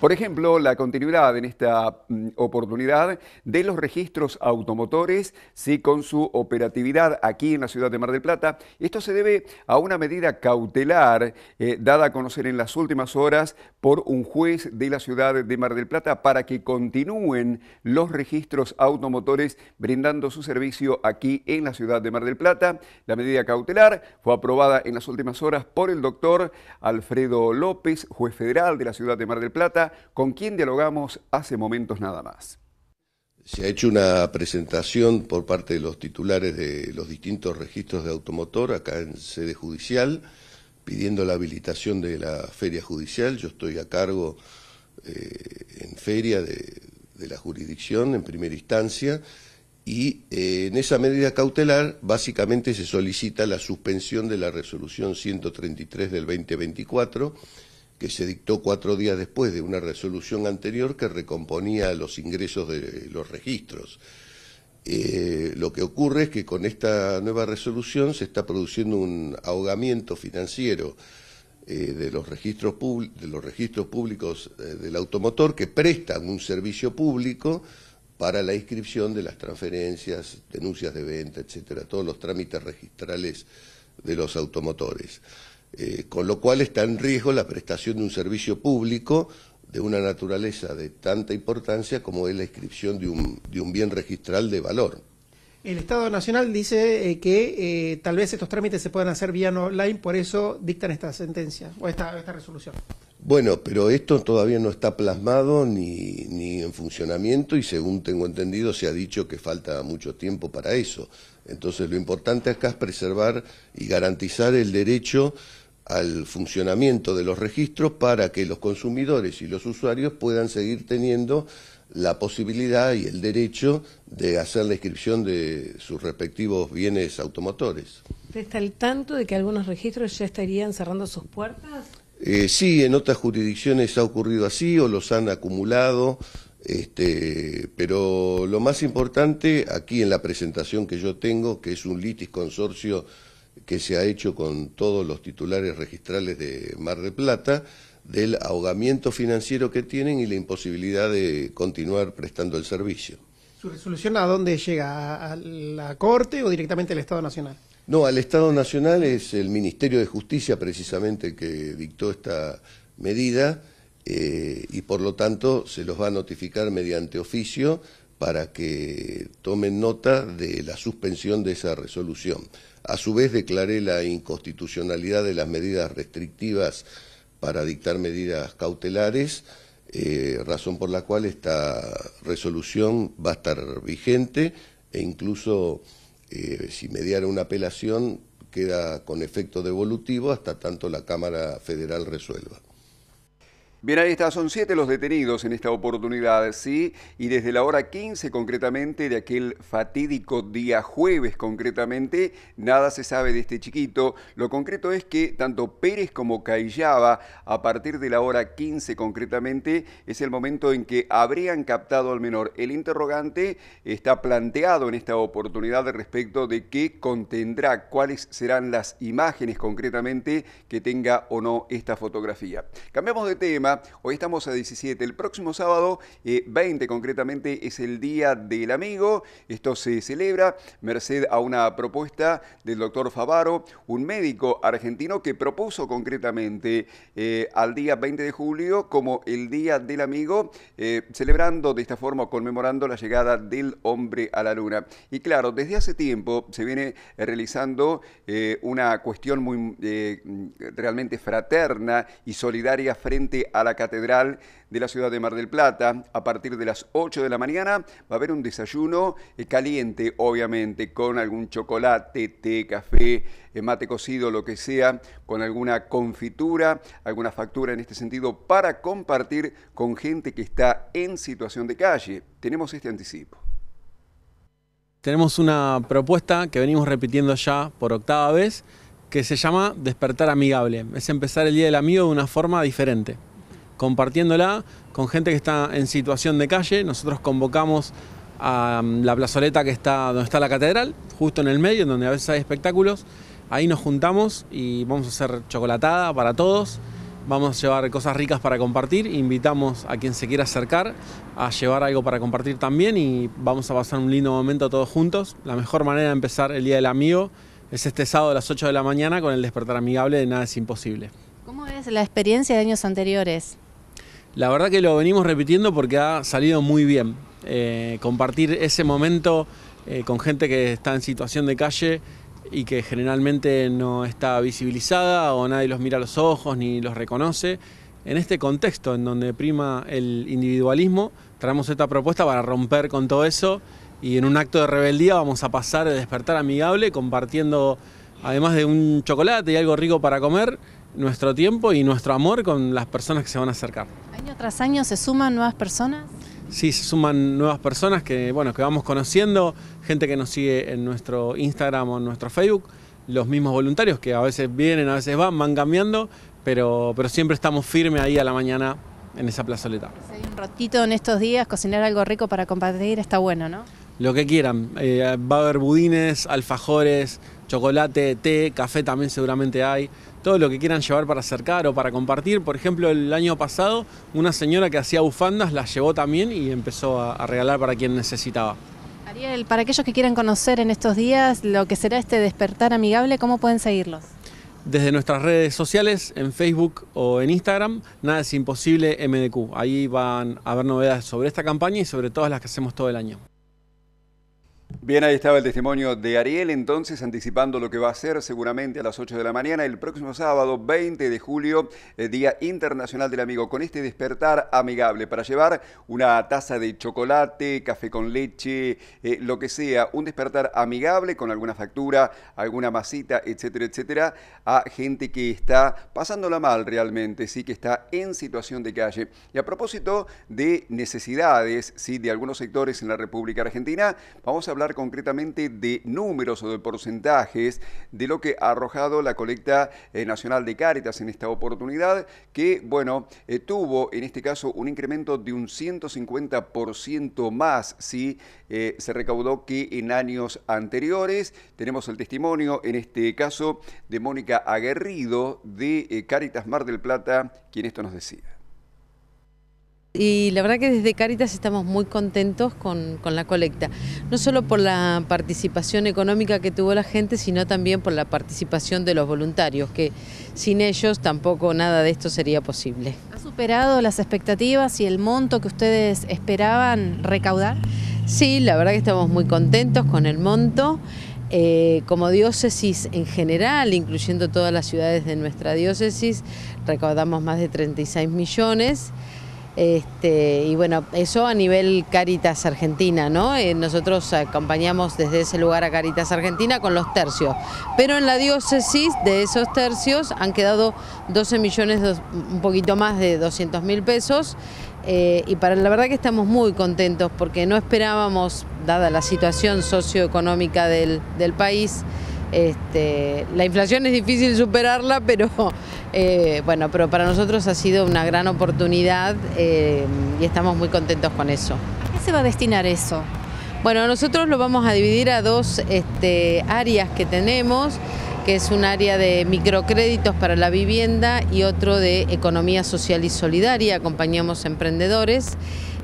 Por ejemplo, la continuidad en esta mm, oportunidad de los registros automotores, sí, con su operatividad aquí en la ciudad de Mar del Plata. Esto se debe a una medida cautelar eh, dada a conocer en las últimas horas por un juez de la ciudad de Mar del Plata para que continúen los registros automotores brindando su servicio aquí en la ciudad de Mar del Plata. La medida cautelar fue aprobada en las últimas horas por el doctor Alfredo López, juez federal de la ciudad de Mar del Plata con quien dialogamos hace momentos nada más. Se ha hecho una presentación por parte de los titulares de los distintos registros de automotor acá en sede judicial, pidiendo la habilitación de la feria judicial. Yo estoy a cargo eh, en feria de, la jurisdicción en primera instancia y eh, en esa medida cautelar básicamente se solicita la suspensión de la resolución 133 del 2024 que se dictó cuatro días después de una resolución anterior que recomponía los ingresos de los registros. Eh, lo que ocurre es que con esta nueva resolución se está produciendo un ahogamiento financiero eh, de, los registros de los registros públicos eh, del automotor que prestan un servicio público para la inscripción de las transferencias, denuncias de venta, etcétera, todos los trámites registrales de los automotores. Eh, con lo cual está en riesgo la prestación de un servicio público de una naturaleza de tanta importancia como es la inscripción de un, de un bien registral de valor. El Estado Nacional dice eh, que eh, tal vez estos trámites se puedan hacer vía online, por eso dictan esta sentencia o esta resolución. Bueno, pero esto todavía no está plasmado ni, ni en funcionamiento y según tengo entendido se ha dicho que falta mucho tiempo para eso. Entonces lo importante acá es preservar y garantizar el derecho al funcionamiento de los registros para que los consumidores y los usuarios puedan seguir teniendo la posibilidad y el derecho de hacer la inscripción de sus respectivos bienes automotores. ¿Está al tanto de que algunos registros ya estarían cerrando sus puertas? Eh, sí, en otras jurisdicciones ha ocurrido así o los han acumulado, este, pero lo más importante aquí en la presentación que yo tengo, que es un litis consorcio que se ha hecho con todos los titulares registrales de Mar de Plata, del ahogamiento financiero que tienen y la imposibilidad de continuar prestando el servicio. ¿Su resolución a dónde llega? ¿A la Corte o directamente al Estado Nacional? No, al Estado Nacional es el Ministerio de Justicia precisamente que dictó esta medida eh, y por lo tanto se los va a notificar mediante oficio para que tomen nota de la suspensión de esa resolución. A su vez declaré la inconstitucionalidad de las medidas restrictivas para dictar medidas cautelares, eh, razón por la cual esta resolución va a estar vigente e incluso... Eh, si mediara una apelación, queda con efecto devolutivo hasta tanto la Cámara Federal resuelva. Bien, ahí está, son siete los detenidos en esta oportunidad, sí, y desde la hora 15 concretamente de aquel fatídico día jueves concretamente, nada se sabe de este chiquito. Lo concreto es que tanto Pérez como Caillaba, a partir de la hora 15 concretamente, es el momento en que habrían captado al menor. El interrogante está planteado en esta oportunidad respecto de qué contendrá, cuáles serán las imágenes concretamente que tenga o no esta fotografía. Cambiamos de tema Hoy estamos a 17. El próximo sábado, 20 eh, concretamente, es el Día del Amigo. Esto se celebra merced a una propuesta del doctor Favaro, un médico argentino que propuso concretamente eh, al día 20 de julio como el Día del Amigo, eh, celebrando de esta forma, conmemorando la llegada del hombre a la luna. Y claro, desde hace tiempo se viene realizando una cuestión muy realmente fraterna y solidaria frente a a la Catedral de la ciudad de Mar del Plata. A partir de las 8 de la mañana va a haber un desayuno eh, caliente, obviamente, con algún chocolate, té, café, eh, mate cocido, lo que sea, con alguna confitura, alguna factura en este sentido, para compartir con gente que está en situación de calle. Tenemos este anticipo. Tenemos una propuesta que venimos repitiendo ya por octava vez, que se llama Despertar Amigable. Es empezar el Día del Amigo de una forma diferente compartiéndola con gente que está en situación de calle. Nosotros convocamos a mm, la plazoleta que está donde está la catedral, justo en el medio, donde a veces hay espectáculos. Ahí nos juntamos y vamos a hacer chocolatada para todos. Vamos a llevar cosas ricas para compartir. Invitamos a quien se quiera acercar a llevar algo para compartir también y vamos a pasar un lindo momento todos juntos. La mejor manera de empezar el Día del Amigo es este sábado a las 8 de la mañana con el despertar amigable de Nada es Imposible. ¿Cómo es la experiencia de años anteriores? La verdad que lo venimos repitiendo porque ha salido muy bien. Eh, compartir ese momento eh, con gente que está en situación de calle y que generalmente no está visibilizada o nadie los mira a los ojos ni los reconoce. En este contexto en donde prima el individualismo, traemos esta propuesta para romper con todo eso y en un acto de rebeldía vamos a pasar el despertar amigable compartiendo, además de un chocolate y algo rico para comer, nuestro tiempo y nuestro amor con las personas que se van a acercar. ¿Año tras año se suman nuevas personas? Sí, se suman nuevas personas que, bueno, que vamos conociendo, gente que nos sigue en nuestro Instagram o en nuestro Facebook, los mismos voluntarios que a veces vienen, a veces van, van cambiando, pero, pero siempre estamos firmes ahí a la mañana en esa plazoleta. un ratito en estos días, cocinar algo rico para compartir está bueno, ¿no? Lo que quieran, eh, va a haber budines, alfajores, chocolate, té, café también seguramente hay, todo lo que quieran llevar para acercar o para compartir. Por ejemplo, el año pasado una señora que hacía bufandas las llevó también y empezó a, regalar para quien necesitaba. Ariel, para aquellos que quieran conocer en estos días lo que será este despertar amigable, ¿cómo pueden seguirlos? desde nuestras redes sociales, en Facebook o en Instagram, Nada es Imposible MDQ. Ahí van a haber novedades sobre esta campaña y sobre todas las que hacemos todo el año. Bien, ahí estaba el testimonio de Ariel, entonces anticipando lo que va a ser seguramente a las 8 de la mañana el próximo sábado 20 de julio, el eh, Día Internacional del Amigo, con este despertar amigable para llevar una taza de chocolate, café con leche, eh, lo que sea, un despertar amigable con alguna factura, alguna masita, etcétera, etcétera, a gente que está pasándola mal realmente, sí que está en situación de calle. Y a propósito de necesidades, sí, de algunos sectores en la República Argentina, vamos a hablar concretamente de números o de porcentajes de lo que ha arrojado la colecta eh, nacional de Cáritas en esta oportunidad, que, bueno, eh, tuvo en este caso un incremento de un 150% más si eh, se recaudó que en años anteriores. Tenemos el testimonio, en este caso, de Mónica Aguerrido de Cáritas Mar del Plata, quien esto nos decía. Y la verdad que desde Caritas estamos muy contentos con, la colecta, no solo por la participación económica que tuvo la gente, sino también por la participación de los voluntarios, que sin ellos tampoco nada de esto sería posible. ¿Ha superado las expectativas y el monto que ustedes esperaban recaudar? Sí, la verdad que estamos muy contentos con el monto. Eh, como diócesis en general, incluyendo todas las ciudades de nuestra diócesis, recaudamos más de 36 millones. Este, y bueno, eso a nivel Caritas Argentina, ¿no? Eh, nosotros acompañamos desde ese lugar a Caritas Argentina con los tercios. Pero en la diócesis de esos tercios han quedado 12 millones, un poquito más de 200 mil pesos. Eh, y para la verdad que estamos muy contentos porque no esperábamos, dada la situación socioeconómica del país, este, la inflación es difícil superarla, pero eh, bueno, pero para nosotros ha sido una gran oportunidad eh, y estamos muy contentos con eso. ¿A qué se va a destinar eso? Bueno, nosotros lo vamos a dividir a dos este, áreas que tenemos, que es un área de microcréditos para la vivienda y otro de economía social y solidaria, acompañamos emprendedores.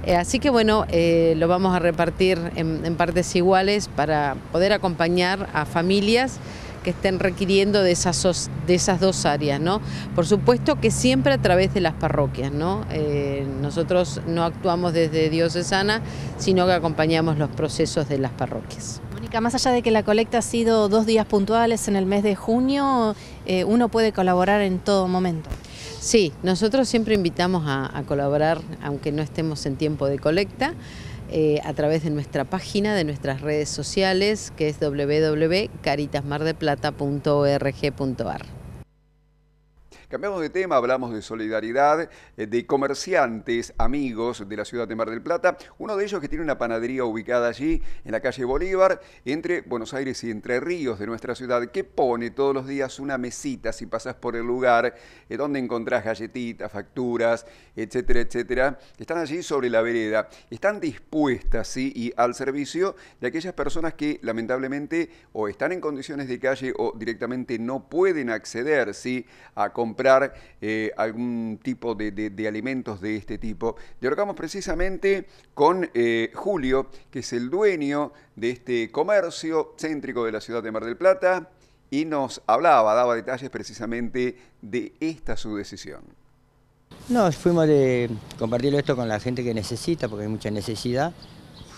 Eh, así que bueno, eh, lo vamos a repartir en, partes iguales para poder acompañar a familias que estén requiriendo de esas, de esas dos áreas, ¿no? Por supuesto que siempre a través de las parroquias, ¿no? Eh, nosotros no actuamos desde diocesana, sino que acompañamos los procesos de las parroquias. Mónica, más allá de que la colecta ha sido dos días puntuales en el mes de junio, uno puede colaborar en todo momento. Sí, nosotros siempre invitamos a, colaborar, aunque no estemos en tiempo de colecta, eh, a través de nuestra página, de nuestras redes sociales, que es www.caritasmardeplata.org.ar. Cambiamos de tema, hablamos de solidaridad, eh, de comerciantes, amigos de la ciudad de Mar del Plata. Uno de ellos que tiene una panadería ubicada allí, en la calle Bolívar, entre Buenos Aires y Entre Ríos de nuestra ciudad, que pone todos los días una mesita si pasas por el lugar, eh, donde encontrás galletitas, facturas, etcétera, etcétera. Están allí sobre la vereda. Están dispuestas, sí, y al servicio de aquellas personas que lamentablemente o están en condiciones de calle o directamente no pueden acceder, sí, a comprar comprar eh, algún tipo de, alimentos de este tipo. Dialogamos precisamente con eh, Julio, que es el dueño de este comercio céntrico de la ciudad de Mar del Plata, y nos hablaba, daba detalles precisamente de esta su decisión. Nos fuimos de compartir esto con la gente que necesita, porque hay mucha necesidad,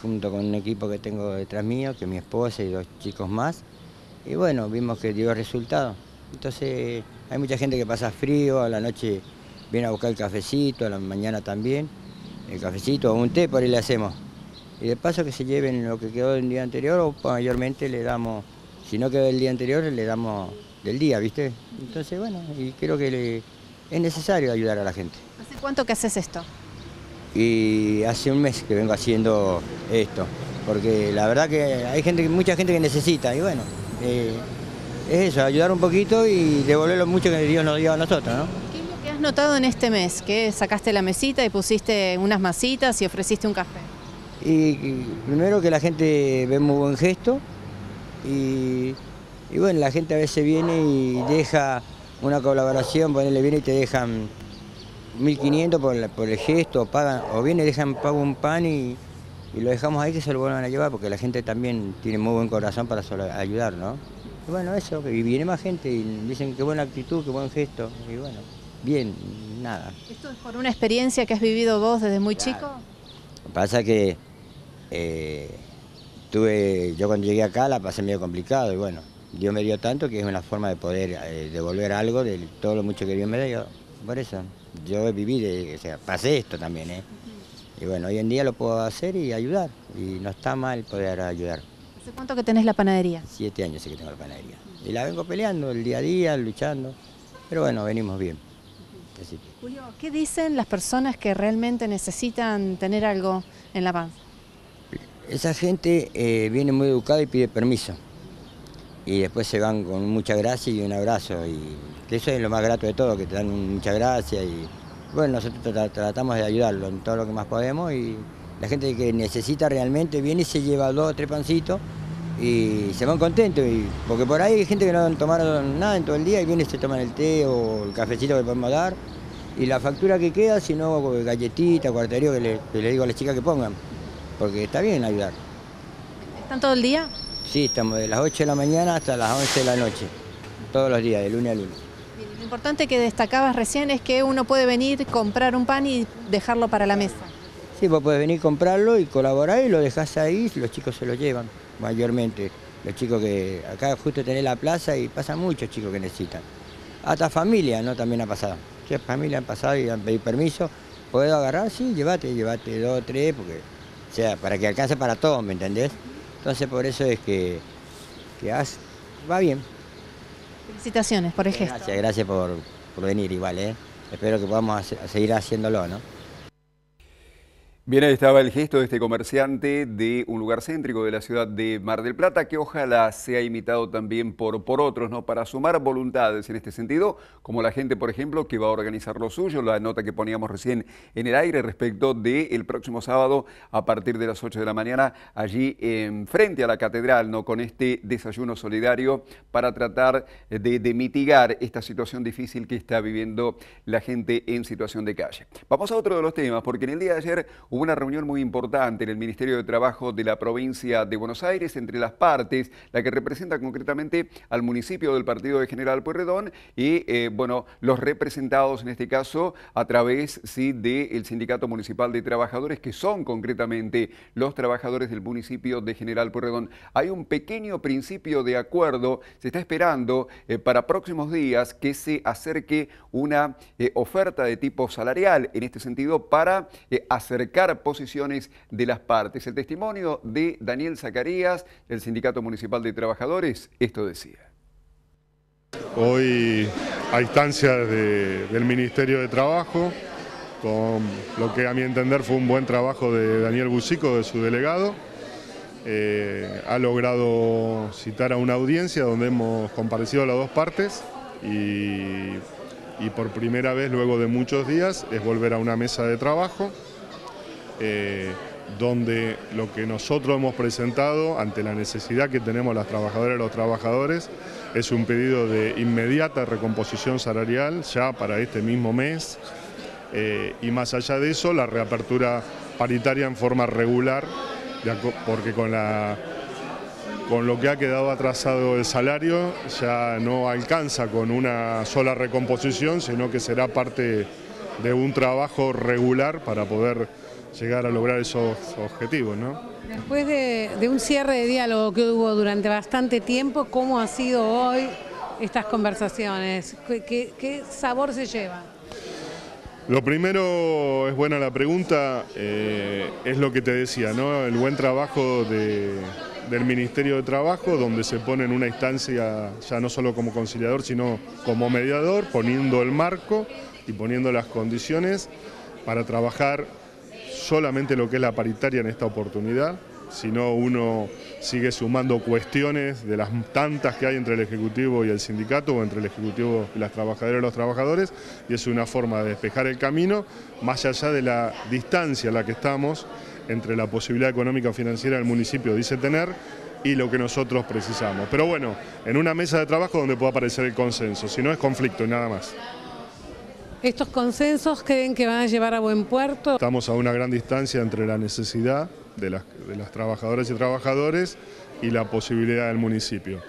junto con un equipo que tengo detrás mío, que es mi esposa y dos chicos más. Y bueno, vimos que dio resultado. Entonces hay mucha gente que pasa frío, a la noche viene a buscar el cafecito, a la mañana también, el cafecito o un té, por ahí le hacemos. Y de paso que se lleven lo que quedó del día anterior o mayormente le damos, si no quedó del día anterior, le damos del día, ¿viste? Entonces, bueno, y creo que es necesario ayudar a la gente. ¿Hace cuánto que haces esto? Y hace un mes que vengo haciendo esto, porque la verdad que hay gente, mucha gente que necesita y bueno. Eh, es eso, ayudar un poquito y devolver lo mucho que Dios nos dio a nosotros, ¿Qué es lo que has notado en este mes? Que sacaste la mesita y pusiste unas masitas y ofreciste un café. Y primero que la gente ve muy buen gesto y, bueno, la gente a veces viene y deja una colaboración, ponerle viene y te dejan 1.500 por, el gesto, pagan, o viene dejan pago un pan y, y, lo dejamos ahí que se lo vuelvan a llevar porque la gente también tiene muy buen corazón para ayudar, ¿no? Y bueno, eso, y viene más gente y dicen qué buena actitud, qué buen gesto. Y bueno, bien, nada. ¿Esto es por una experiencia que has vivido vos desde muy chico? pasa que eh, tuve, yo cuando llegué acá la pasé medio complicado y bueno, Dios me dio tanto que es una forma de poder eh, devolver algo de todo lo mucho que Dios me dio. Por eso, yo he vivido o sea, pasé esto también, ¿eh? Y bueno, hoy en día lo puedo hacer y ayudar, y no está mal poder ayudar cuánto que tenés la panadería? Siete años sí que tengo la panadería. Y la vengo peleando el día a día, luchando, pero bueno, venimos bien. Julio, ¿qué dicen las personas que realmente necesitan tener algo en la panza? Esa gente eh, viene muy educada y pide permiso. Y después se van con mucha gracia y un abrazo. Y eso es lo más grato de todo, que te dan mucha gracia. Y bueno, nosotros tratamos de ayudarlo en todo lo que más podemos. Y la gente que necesita realmente viene y se lleva dos o tres pancitos y se van contentos, y, porque por ahí hay gente que no han tomado nada en todo el día y vienen y se toman el té o el cafecito que podemos dar y la factura que queda, si no, galletita, cuarterío, que le, digo a las chicas que pongan, porque está bien ayudar. ¿Están todo el día? Sí, estamos de las 8 de la mañana hasta las 11 de la noche, todos los días, de lunes a lunes. Lo importante que destacabas recién es que uno puede venir, comprar un pan y dejarlo para la mesa. Sí, vos podés venir, comprarlo y colaborar y lo dejás ahí, los chicos se lo llevan mayormente. Los chicos que acá justo tenés la plaza y pasan muchos chicos que necesitan. Hasta familia, ¿no? También ha pasado. que familia han pasado y han pedido permiso. ¿Puedo agarrar? Sí, llévate, llévate dos, tres, porque, o sea, para que alcance para todos, ¿me entendés? Entonces por eso es que, que has, va bien. Felicitaciones por ejemplo. Gracias, gracias por, venir igual, ¿eh? Espero que podamos seguir haciéndolo, ¿no? Bien, ahí estaba el gesto de este comerciante de un lugar céntrico de la ciudad de Mar del Plata, que ojalá sea imitado también por, por otros, ¿no? Para sumar voluntades en este sentido, como la gente, por ejemplo, que va a organizar lo suyo, la nota que poníamos recién en el aire respecto del próximo sábado a partir de las 8 de la mañana, allí en frente a la catedral, ¿no? Con este desayuno solidario para tratar de mitigar esta situación difícil que está viviendo la gente en situación de calle. Vamos a otro de los temas, porque en el día de ayer hubo una reunión muy importante en el Ministerio de Trabajo de la provincia de Buenos Aires entre las partes, la que representa concretamente al municipio del partido de General Pueyrredón y, eh, bueno, los representados en este caso a través, sí, del Sindicato Municipal de Trabajadores, que son concretamente los trabajadores del municipio de General Pueyrredón. Hay un pequeño principio de acuerdo, se está esperando eh, para próximos días que se acerque una eh, oferta de tipo salarial, en este sentido, para acercar posiciones de las partes. El testimonio de Daniel Zacarías, del Sindicato Municipal de Trabajadores, esto decía. Hoy a instancia del Ministerio de Trabajo, con lo que a mi entender fue un buen trabajo de Daniel Bucico, de su delegado, eh, ha logrado citar a una audiencia donde hemos comparecido las dos partes y por primera vez luego de muchos días es volver a una mesa de trabajo. Eh, donde lo que nosotros hemos presentado ante la necesidad que tenemos las trabajadoras y los trabajadores es un pedido de inmediata recomposición salarial ya para este mismo mes eh, y más allá de eso la reapertura paritaria en forma regular porque con la con lo que ha quedado atrasado el salario ya no alcanza con una sola recomposición, sino que será parte de un trabajo regular para poder llegar a lograr esos objetivos. ¿no? Después de, un cierre de diálogo que hubo durante bastante tiempo, ¿cómo ha sido hoy estas conversaciones? ¿Qué, sabor se lleva? Lo primero, es buena la pregunta, eh, es lo que te decía, ¿no? El buen trabajo del Ministerio de Trabajo, donde se pone en una instancia ya no solo como conciliador, sino como mediador, poniendo el marco y poniendo las condiciones para trabajar solamente lo que es la paritaria en esta oportunidad, sino uno sigue sumando cuestiones de las tantas que hay entre el Ejecutivo y el sindicato, o entre el Ejecutivo y las trabajadoras y los trabajadores, y es una forma de despejar el camino, más allá de la distancia a la que estamos entre la posibilidad económica o financiera del municipio dice tener y lo que nosotros precisamos. Pero bueno, en una mesa de trabajo donde pueda aparecer el consenso, si no es conflicto y nada más. ¿Estos consensos creen que van a llevar a buen puerto? Estamos a una gran distancia entre la necesidad de las, trabajadoras y trabajadores y la posibilidad del municipio.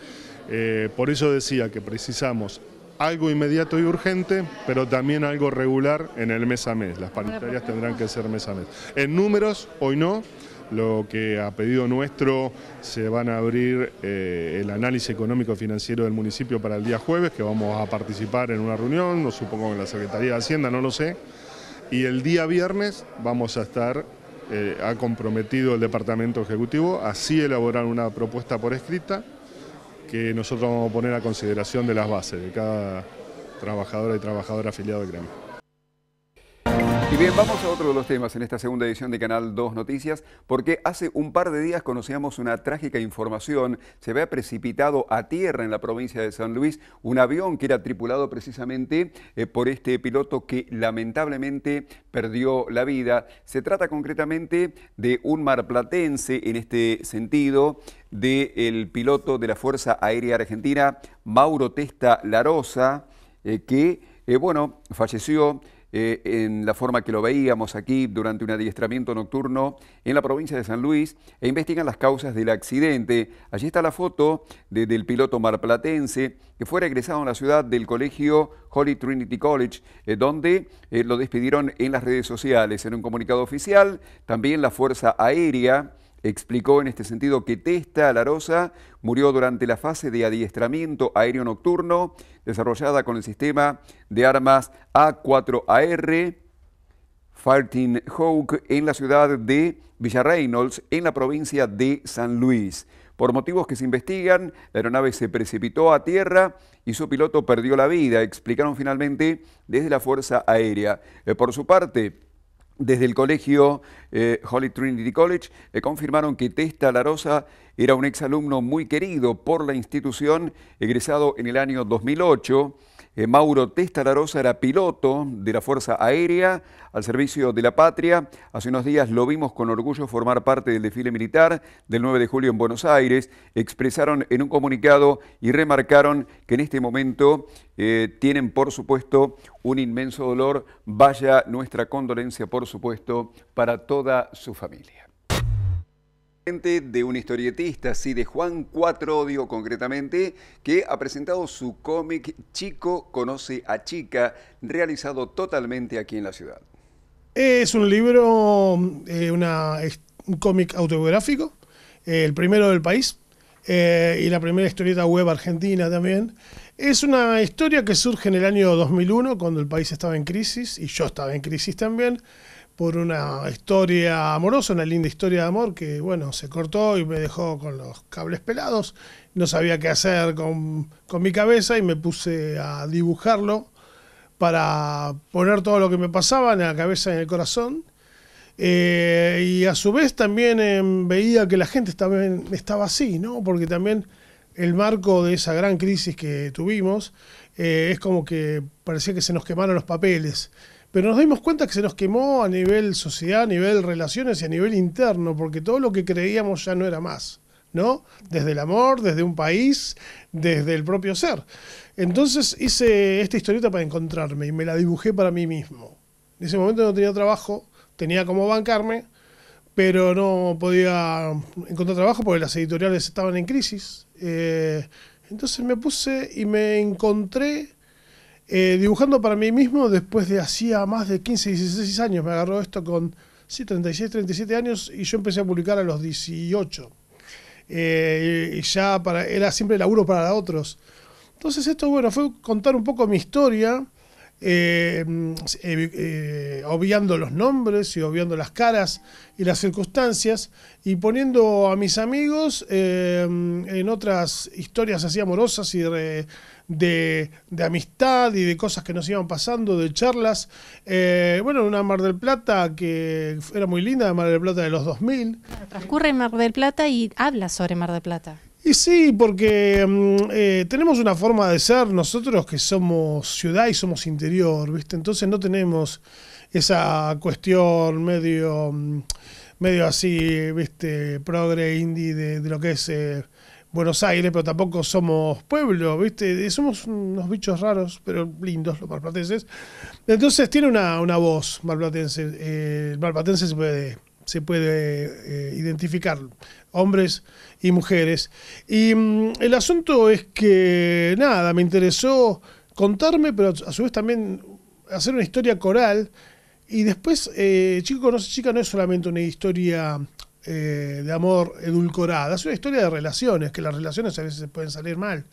Eh, por eso decía que precisamos algo inmediato y urgente, pero también algo regular en el mes a mes. Las paritarias tendrán que ser mes a mes. En números, hoy no lo que ha pedido nuestro se van a abrir eh, el análisis económico financiero del municipio para el día jueves, que vamos a participar en una reunión, no supongo en la Secretaría de Hacienda, no lo sé. Y el día viernes vamos a estar, eh, ha comprometido el Departamento Ejecutivo, así elaborar una propuesta por escrita que nosotros vamos a poner a consideración de las bases de cada trabajadora y trabajador afiliado de gremio. Y bien, vamos a otro de los temas en esta segunda edición de Canal 2 Noticias, porque hace un par de días conocíamos una trágica información. Se había precipitado a tierra en la provincia de San Luis un avión que era tripulado precisamente eh, por este piloto que lamentablemente perdió la vida. Se trata concretamente de un marplatense en este sentido, del piloto de la Fuerza Aérea Argentina, Mauro Testa Larosa, eh, que, eh, bueno, falleció eh, en la forma que lo veíamos aquí durante un adiestramiento nocturno en la provincia de San Luis e investigan las causas del accidente. Allí está la foto del piloto marplatense que fue regresado a la ciudad del colegio Holy Trinity College, eh, donde eh, lo despidieron en las redes sociales. En un comunicado oficial, también la Fuerza Aérea explicó en este sentido que Testa Larosa murió durante la fase de adiestramiento aéreo nocturno desarrollada con el sistema de armas A4AR Fighting Hawk en la ciudad de Reynolds, en la provincia de San Luis. Por motivos que se investigan, la aeronave se precipitó a tierra y su piloto perdió la vida, explicaron finalmente desde la Fuerza Aérea. Eh, por su parte, desde el colegio eh, Holy Trinity College eh, confirmaron que Testa Larosa era un exalumno muy querido por la institución, egresado en el año 2008. Eh, Mauro Testararosa era piloto de la Fuerza Aérea al servicio de la patria. Hace unos días lo vimos con orgullo formar parte del desfile militar del 9 de julio en Buenos Aires. Expresaron en un comunicado y remarcaron que en este momento eh, tienen, por supuesto, un inmenso dolor. Vaya nuestra condolencia, por supuesto, para toda su familia de un historietista, sí, de Juan Cuatrodio concretamente, que ha presentado su cómic Chico conoce a chica, realizado totalmente aquí en la ciudad. Es un libro, eh, un cómic autobiográfico, eh, el primero del país, eh, y la primera historieta web argentina también. Es una historia que surge en el año 2001, cuando el país estaba en crisis, y yo estaba en crisis también por una historia amorosa, una linda historia de amor que, bueno, se cortó y me dejó con los cables pelados. No sabía qué hacer con, mi cabeza y me puse a dibujarlo para poner todo lo que me pasaba en la cabeza y en el corazón. Eh, y a su vez también em, veía que la gente estaba así, ¿no? Porque también el marco de esa gran crisis que tuvimos eh, es como que parecía que se nos quemaron los papeles pero nos dimos cuenta que se nos quemó a nivel sociedad, a nivel relaciones y a nivel interno, porque todo lo que creíamos ya no era más, ¿no? Desde el amor, desde un país, desde el propio ser. Entonces hice esta historieta para encontrarme y me la dibujé para mí mismo. En ese momento no tenía trabajo, tenía como bancarme, pero no podía encontrar trabajo porque las editoriales estaban en crisis. Eh, entonces me puse y me encontré eh, dibujando para mí mismo después de hacía más de 15, 16 años. Me agarró esto con 36, 37 años y yo empecé a publicar a los 18. Eh, y ya para, era siempre laburo para otros. Entonces esto, bueno, fue contar un poco mi historia, eh, obviando los nombres y obviando las caras y las circunstancias y poniendo a mis amigos en otras historias así amorosas y de, amistad y de cosas que nos iban pasando, de charlas. Eh, bueno, una Mar del Plata que era muy linda, Mar del Plata de los 2000. Transcurre Mar del Plata y habla sobre Mar del Plata. Y sí, porque mm, eh, tenemos una forma de ser nosotros que somos ciudad y somos interior, ¿viste? Entonces no tenemos esa cuestión medio, mm, medio así, ¿viste? Progre, indie, de, lo que es... Eh, Buenos Aires, pero tampoco somos pueblo, ¿viste? Somos unos bichos raros, pero lindos los malplatenses. Entonces tiene una, voz malplatense. Eh, el malplatense se puede, se puede eh, identificar, hombres y mujeres. Y mm, el asunto es que, nada, me interesó contarme, pero a su vez también hacer una historia coral. Y después, eh, chico conoce chica no es solamente una historia eh, de amor edulcorada, es una historia de relaciones, que las relaciones a veces pueden salir mal.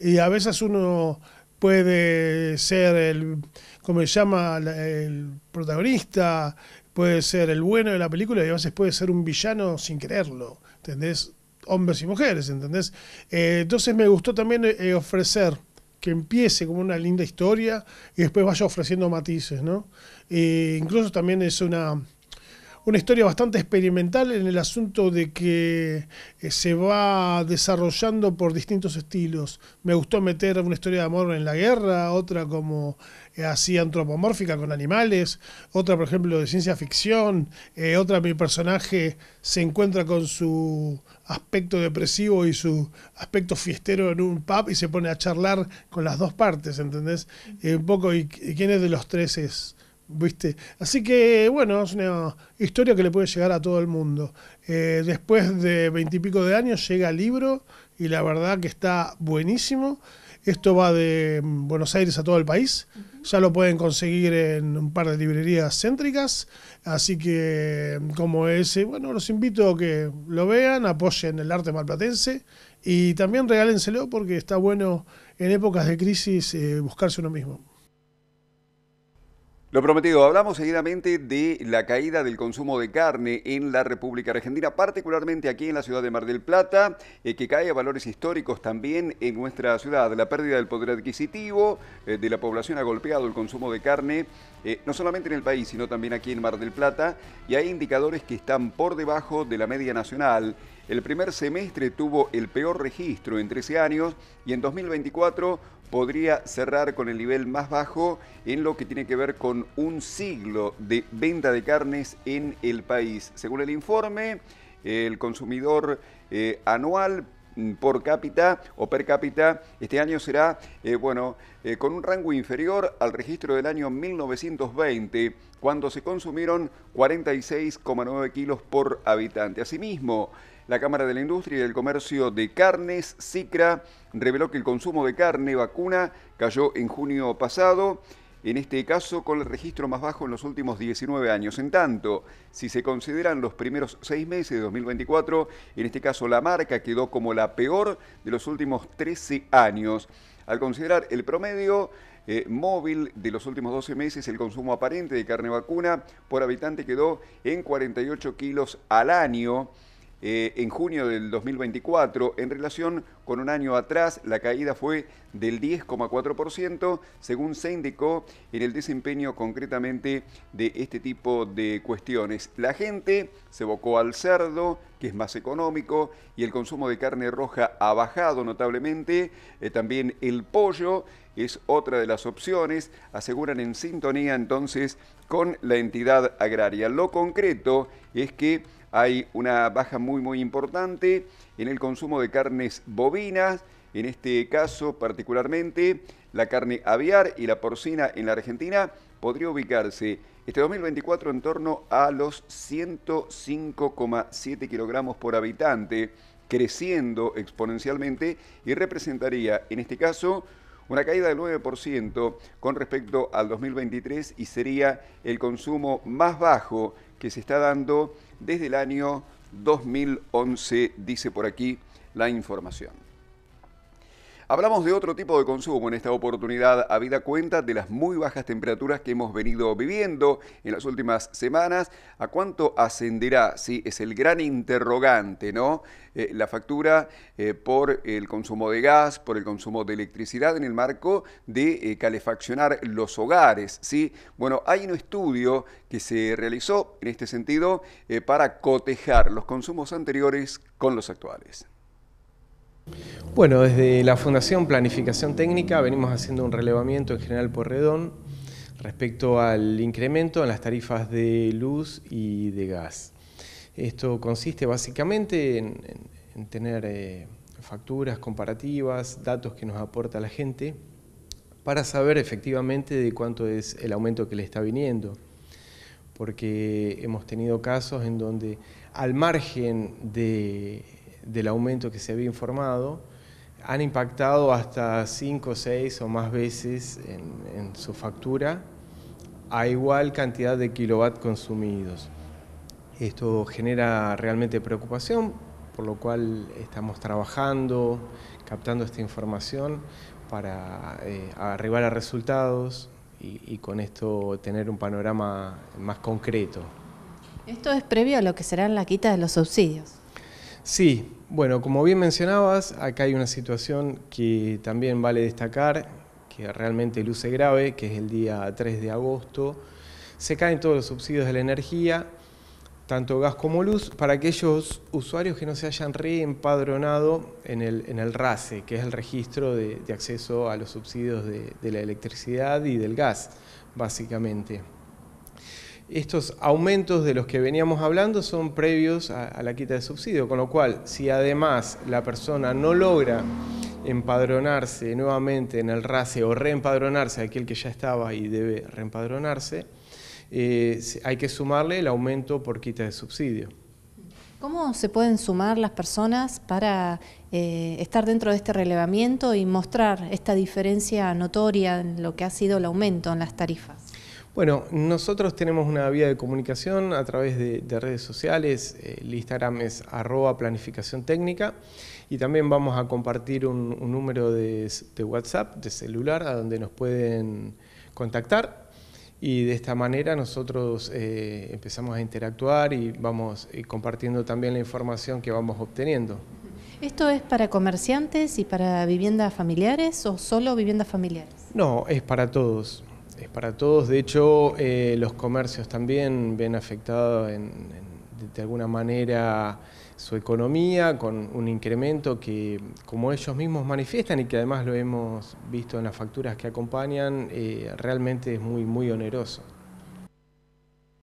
Y a veces uno puede ser el, como se llama, el protagonista, puede ser el bueno de la película y a veces puede ser un villano sin quererlo, ¿entendés? Hombres y mujeres, ¿entendés? Eh, entonces me gustó también eh, ofrecer que empiece como una linda historia y después vaya ofreciendo matices, ¿no? E incluso también es una una historia bastante experimental en el asunto de que eh, se va desarrollando por distintos estilos. Me gustó meter una historia de amor en la guerra, otra como eh, así antropomórfica con animales, otra por ejemplo de ciencia ficción, eh, otra mi personaje se encuentra con su aspecto depresivo y su aspecto fiestero en un pub y se pone a charlar con las dos partes, ¿entendés? un poco, y, y quién es de los tres es ¿Viste? Así que, bueno, es una historia que le puede llegar a todo el mundo. Eh, después de veintipico de años llega el libro y la verdad que está buenísimo. Esto va de mm, Buenos Aires a todo el país. Ya lo pueden conseguir en un par de librerías céntricas. Así que, mm, como ese, bueno, los invito a que lo vean, apoyen el arte malplatense y también regálenselo porque está bueno en épocas de crisis eh, buscarse uno mismo. Lo prometido, hablamos seguidamente de la caída del consumo de carne en la República Argentina, particularmente aquí en la ciudad de Mar del Plata, eh, que cae a valores históricos también en nuestra ciudad. La pérdida del poder adquisitivo eh, de la población ha golpeado el consumo de carne, eh, no solamente en el país, sino también aquí en Mar del Plata, y hay indicadores que están por debajo de la media nacional el primer semestre tuvo el peor registro en 13 años y en 2024 podría cerrar con el nivel más bajo en lo que tiene que ver con un siglo de venta de carnes en el país. Según el informe, el consumidor eh, anual por cápita o per cápita este año será eh, bueno eh, con un rango inferior al registro del año 1920 cuando se consumieron 46,9 kilos por habitante asimismo la Cámara de la Industria y el Comercio de Carnes, CICRA, reveló que el consumo de carne vacuna cayó en junio pasado, en este caso con el registro más bajo en los últimos 19 años. En tanto, si se consideran los primeros seis meses de 2024, en este caso la marca quedó como la peor de los últimos 13 años. Al considerar el promedio, eh, móvil de los últimos 12 meses, el consumo aparente de carne vacuna por habitante quedó en 48 kilos al año. Eh, en junio del 2024. En relación con un año atrás, la caída fue del 10,4%, según se indicó en el desempeño concretamente de este tipo de cuestiones. La gente se bocó al cerdo, que es más económico, y el consumo de carne roja ha bajado notablemente. Eh, también el pollo es otra de las opciones, aseguran en sintonía entonces con la entidad agraria. Lo concreto es que hay una baja muy muy importante en el consumo de carnes bovinas, en este caso particularmente la carne aviar y la porcina en la Argentina podría ubicarse este 2024 en torno a los 105,7 kilogramos por habitante, creciendo exponencialmente y representaría en este caso una caída del 9% con respecto al 2023 y sería el consumo más bajo que se está dando desde el año 2011, dice por aquí la información. Hablamos de otro tipo de consumo en esta oportunidad, habida cuenta de las muy bajas temperaturas que hemos venido viviendo en las últimas semanas. ¿A cuánto ascenderá? Sí, es el gran interrogante, ¿no? Eh, la factura eh, por el consumo de gas, por el consumo de electricidad en el marco de eh, calefaccionar los hogares, ¿sí? Bueno, hay un estudio que se realizó en este sentido para cotejar los consumos anteriores con los actuales. Bueno, desde la Fundación Planificación Técnica venimos haciendo un relevamiento en general por redón respecto al incremento en las tarifas de luz y de gas. Esto consiste básicamente en, tener eh, facturas comparativas, datos que nos aporta la gente para saber efectivamente de cuánto es el aumento que le está viniendo. Porque hemos tenido casos en donde al margen de del aumento que se había informado, han impactado hasta 5, seis o más veces en, su factura a igual cantidad de kilowatt consumidos. Esto genera realmente preocupación, por lo cual estamos trabajando, captando esta información para eh, arribar a resultados y, y, con esto tener un panorama más concreto. Esto es previo a lo que será la quita de los subsidios. Sí, bueno, como bien mencionabas, acá hay una situación que también vale destacar, que realmente luce grave, que es el día 3 de agosto. Se caen todos los subsidios de la energía, tanto gas como luz, para aquellos usuarios que no se hayan reempadronado en el, RACE, que es el registro de, acceso a los subsidios de la electricidad y del gas, básicamente estos aumentos de los que veníamos hablando son previos a, la quita de subsidio, con lo cual si además la persona no logra empadronarse nuevamente en el RACE o reempadronarse, aquel que ya estaba y debe reempadronarse, eh, hay que sumarle el aumento por quita de subsidio. ¿Cómo se pueden sumar las personas para eh, estar dentro de este relevamiento y mostrar esta diferencia notoria en lo que ha sido el aumento en las tarifas? Bueno, nosotros tenemos una vía de comunicación a través de, redes sociales, el Instagram es arroba planificación técnica y también vamos a compartir un, número de, WhatsApp, de celular, a donde nos pueden contactar y de esta manera nosotros eh, empezamos a interactuar y vamos eh, compartiendo también la información que vamos obteniendo. ¿Esto es para comerciantes y para viviendas familiares o solo viviendas familiares? No, es para todos. Es para todos, de hecho eh, los comercios también ven afectado de alguna manera su economía con un incremento que como ellos mismos manifiestan y que además lo hemos visto en las facturas que acompañan, eh, realmente es muy, muy oneroso.